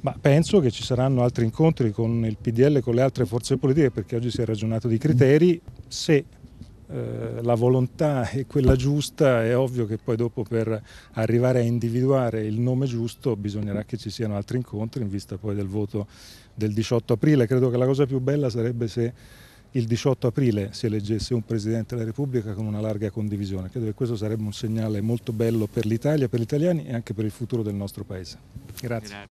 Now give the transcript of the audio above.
Ma penso che ci saranno altri incontri con il PDL e con le altre forze politiche perché oggi si è ragionato di criteri. Se eh, la volontà è quella giusta è ovvio che poi dopo per arrivare a individuare il nome giusto bisognerà che ci siano altri incontri in vista poi del voto del 18 aprile. Credo che la cosa più bella sarebbe se il 18 aprile si eleggesse un Presidente della Repubblica con una larga condivisione. Credo che questo sarebbe un segnale molto bello per l'Italia, per gli italiani e anche per il futuro del nostro Paese. Grazie.